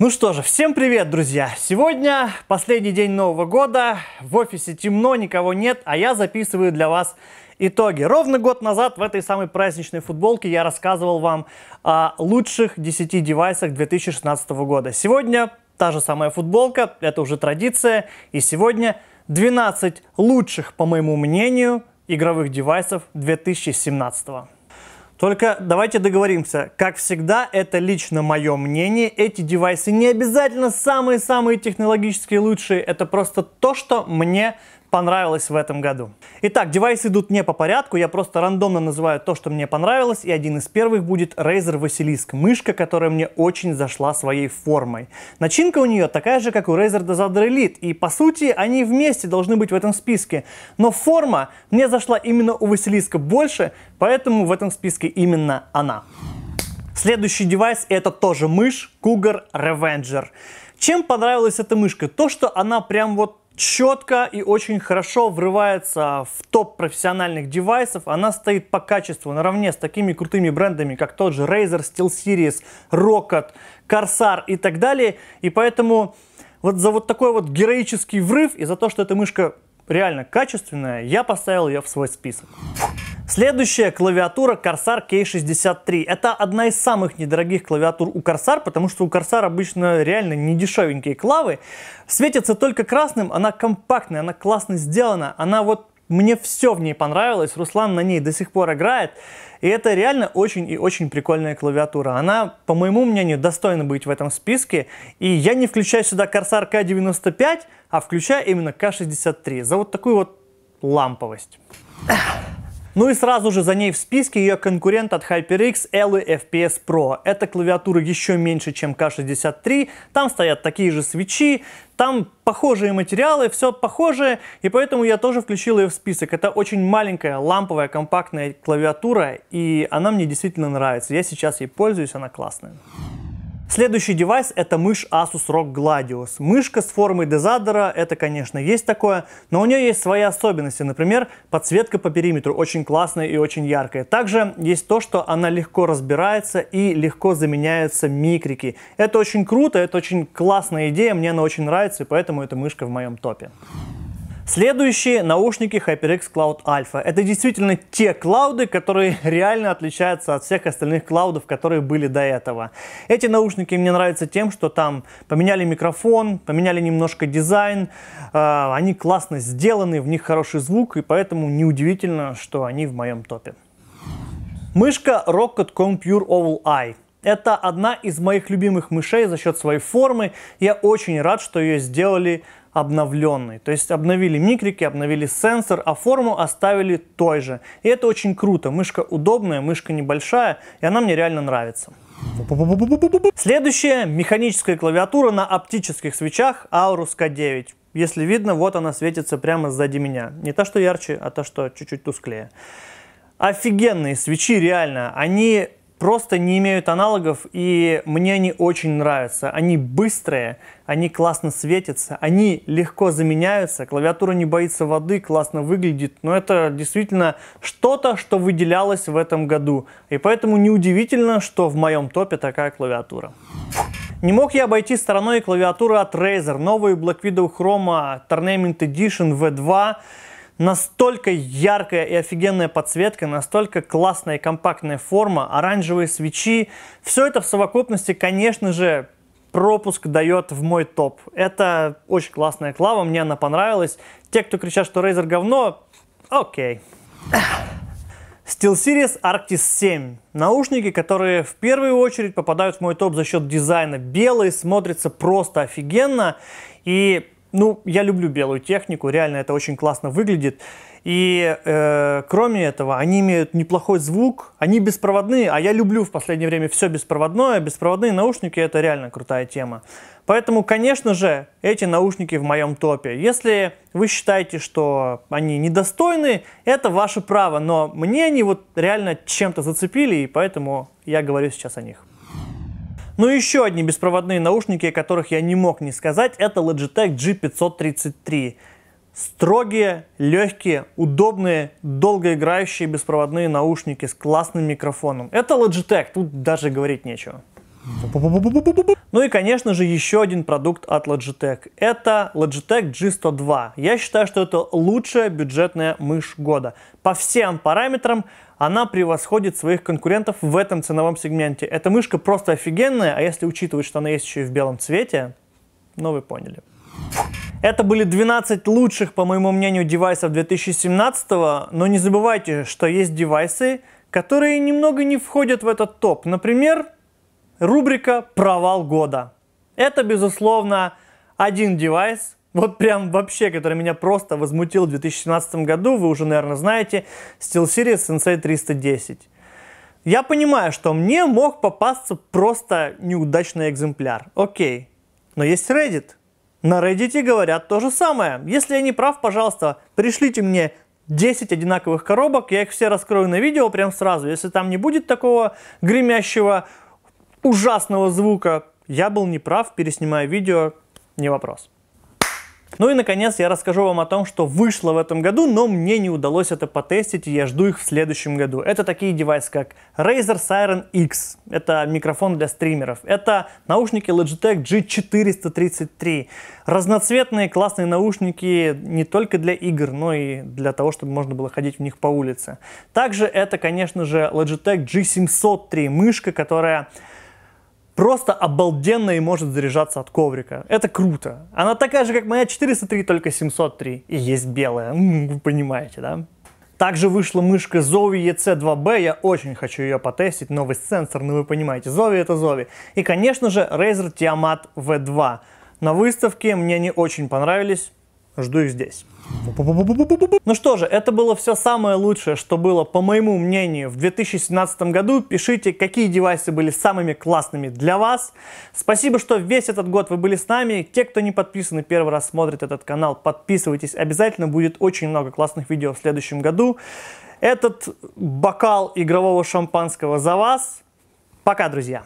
Ну что же, всем привет, друзья! Сегодня последний день Нового года, в офисе темно, никого нет, а я записываю для вас итоги. Ровно год назад в этой самой праздничной футболке я рассказывал вам о лучших 10 девайсах 2016 года. Сегодня та же самая футболка, это уже традиция, и сегодня 12 лучших, по моему мнению, игровых девайсов 2017 года. Только давайте договоримся, как всегда, это лично мое мнение, эти девайсы не обязательно самые-самые технологически лучшие, это просто то, что мне понравилось в этом году. Итак, девайсы идут не по порядку, я просто рандомно называю то, что мне понравилось, и один из первых будет Razer Василиск мышка, которая мне очень зашла своей формой. Начинка у нее такая же, как у Razer Desader Elite, и по сути они вместе должны быть в этом списке, но форма мне зашла именно у Василиска больше, поэтому в этом списке именно она. Следующий девайс это тоже мышь Cougar Revenger. Чем понравилась эта мышка? То, что она прям вот четко и очень хорошо врывается в топ профессиональных девайсов. Она стоит по качеству наравне с такими крутыми брендами, как тот же Razer, SteelSeries, Rocket, Corsair и так далее. И поэтому вот за вот такой вот героический врыв и за то, что эта мышка реально качественная, я поставил ее в свой список. Следующая клавиатура Corsair K63. Это одна из самых недорогих клавиатур у Corsair, потому что у Corsair обычно реально не дешевенькие клавы. Светится только красным, она компактная, она классно сделана, она вот мне все в ней понравилось, Руслан на ней до сих пор играет, и это реально очень и очень прикольная клавиатура. Она, по моему мнению, достойна быть в этом списке, и я не включаю сюда Corsair K95, а включаю именно K63 за вот такую вот ламповость. Ну и сразу же за ней в списке ее конкурент от HyperX Ellie FPS Pro. Эта клавиатура еще меньше, чем K63, там стоят такие же свечи, там похожие материалы, все похожее, и поэтому я тоже включил ее в список. Это очень маленькая ламповая компактная клавиатура, и она мне действительно нравится. Я сейчас ей пользуюсь, она классная. Следующий девайс это мышь Asus ROG Gladius. Мышка с формой дезадера, это конечно есть такое, но у нее есть свои особенности, например, подсветка по периметру очень классная и очень яркая. Также есть то, что она легко разбирается и легко заменяются микрики. Это очень круто, это очень классная идея, мне она очень нравится, и поэтому эта мышка в моем топе. Следующие наушники HyperX Cloud Alpha. Это действительно те клауды, которые реально отличаются от всех остальных клаудов, которые были до этого. Эти наушники мне нравятся тем, что там поменяли микрофон, поменяли немножко дизайн, а, они классно сделаны, в них хороший звук, и поэтому неудивительно, что они в моем топе. Мышка Rocket Compure Oval Eye. Это одна из моих любимых мышей за счет своей формы. Я очень рад, что ее сделали обновленный. То есть обновили микрики, обновили сенсор, а форму оставили той же. И это очень круто. Мышка удобная, мышка небольшая, и она мне реально нравится. Следующая механическая клавиатура на оптических свечах Aorus K9. Если видно, вот она светится прямо сзади меня. Не то, что ярче, а то, что чуть-чуть тусклее. Офигенные свечи, реально. Они просто не имеют аналогов, и мне они очень нравятся. Они быстрые, они классно светятся, они легко заменяются, клавиатура не боится воды, классно выглядит. Но это действительно что-то, что выделялось в этом году. И поэтому неудивительно, что в моем топе такая клавиатура. Не мог я обойти стороной клавиатуры от Razer. Новые Black Widow Chroma Tournament Edition V2 Настолько яркая и офигенная подсветка, настолько классная и компактная форма, оранжевые свечи. Все это в совокупности, конечно же, пропуск дает в мой топ. Это очень классная клава, мне она понравилась. Те, кто кричат, что Razer говно, окей. SteelSeries Arctis 7. Наушники, которые в первую очередь попадают в мой топ за счет дизайна. Белые смотрятся просто офигенно. И ну, я люблю белую технику, реально это очень классно выглядит. И э, кроме этого, они имеют неплохой звук, они беспроводные, а я люблю в последнее время все беспроводное, беспроводные наушники это реально крутая тема. Поэтому, конечно же, эти наушники в моем топе. Если вы считаете, что они недостойны, это ваше право, но мне они вот реально чем-то зацепили, и поэтому я говорю сейчас о них. Ну еще одни беспроводные наушники, о которых я не мог не сказать, это Logitech G533. Строгие, легкие, удобные, долгоиграющие беспроводные наушники с классным микрофоном. Это Logitech, тут даже говорить нечего. Ну и, конечно же, еще один продукт от Logitech. Это Logitech G102. Я считаю, что это лучшая бюджетная мышь года. По всем параметрам она превосходит своих конкурентов в этом ценовом сегменте. Эта мышка просто офигенная, а если учитывать, что она есть еще и в белом цвете, ну вы поняли. Это были 12 лучших, по моему мнению, девайсов 2017, но не забывайте, что есть девайсы, которые немного не входят в этот топ. Например, Рубрика «Провал года». Это, безусловно, один девайс, вот прям вообще, который меня просто возмутил в 2017 году, вы уже, наверное, знаете, SteelSeries Sensei 310. Я понимаю, что мне мог попасться просто неудачный экземпляр. Окей. Но есть Reddit. На Reddit говорят то же самое. Если я не прав, пожалуйста, пришлите мне 10 одинаковых коробок, я их все раскрою на видео прям сразу. Если там не будет такого гремящего ужасного звука. Я был неправ, переснимая видео, не вопрос. Ну и наконец я расскажу вам о том, что вышло в этом году, но мне не удалось это потестить, и я жду их в следующем году. Это такие девайсы, как Razer Siren X, это микрофон для стримеров, это наушники Logitech G433, разноцветные классные наушники не только для игр, но и для того, чтобы можно было ходить в них по улице. Также это, конечно же, Logitech G703, мышка, которая просто обалденно и может заряжаться от коврика. Это круто. Она такая же, как моя 403, только 703. И есть белая. вы понимаете, да? Также вышла мышка Zowie EC2B, я очень хочу ее потестить, новый сенсор, но ну вы понимаете, Zowie это Zowie. И, конечно же, Razer Tiamat V2. На выставке мне они очень понравились, Жду их здесь. Ну что же, это было все самое лучшее, что было, по моему мнению, в 2017 году. Пишите, какие девайсы были самыми классными для вас. Спасибо, что весь этот год вы были с нами. Те, кто не подписаны, первый раз смотрит этот канал, подписывайтесь обязательно. Будет очень много классных видео в следующем году. Этот бокал игрового шампанского за вас. Пока, друзья!